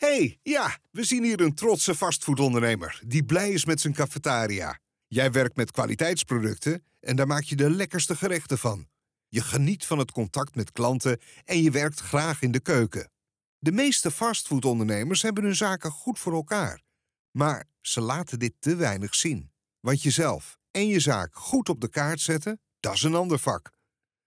hey, ja, we zien hier een trotse fastfoodondernemer die blij is met zijn cafetaria. Jij werkt met kwaliteitsproducten en daar maak je de lekkerste gerechten van. Je geniet van het contact met klanten en je werkt graag in de keuken. De meeste fastfoodondernemers hebben hun zaken goed voor elkaar. Maar ze laten dit te weinig zien. Want jezelf en je zaak goed op de kaart zetten, dat is een ander vak.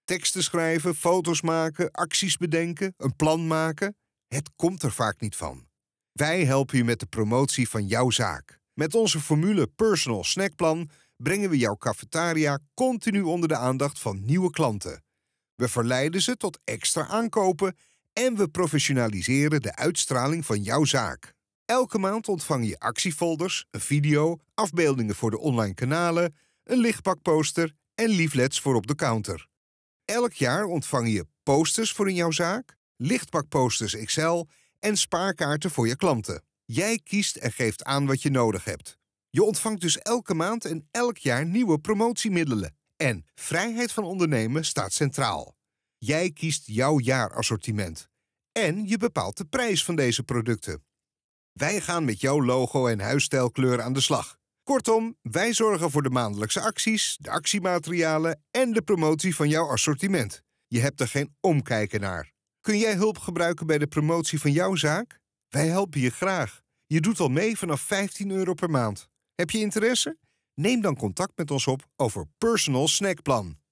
Teksten schrijven, foto's maken, acties bedenken, een plan maken. Het komt er vaak niet van. Wij helpen je met de promotie van jouw zaak. Met onze formule Personal Snackplan brengen we jouw cafetaria continu onder de aandacht van nieuwe klanten. We verleiden ze tot extra aankopen en we professionaliseren de uitstraling van jouw zaak. Elke maand ontvang je actiefolders, een video, afbeeldingen voor de online kanalen, een lichtbakposter en leaflets voor op de counter. Elk jaar ontvang je posters voor in jouw zaak, lichtpakposters Excel en spaarkaarten voor je klanten. Jij kiest en geeft aan wat je nodig hebt. Je ontvangt dus elke maand en elk jaar nieuwe promotiemiddelen. En vrijheid van ondernemen staat centraal. Jij kiest jouw jaarassortiment. En je bepaalt de prijs van deze producten. Wij gaan met jouw logo en huisstijlkleur aan de slag. Kortom, wij zorgen voor de maandelijkse acties, de actiematerialen en de promotie van jouw assortiment. Je hebt er geen omkijken naar. Kun jij hulp gebruiken bij de promotie van jouw zaak? Wij helpen je graag. Je doet al mee vanaf 15 euro per maand. Heb je interesse? Neem dan contact met ons op over Personal Snackplan.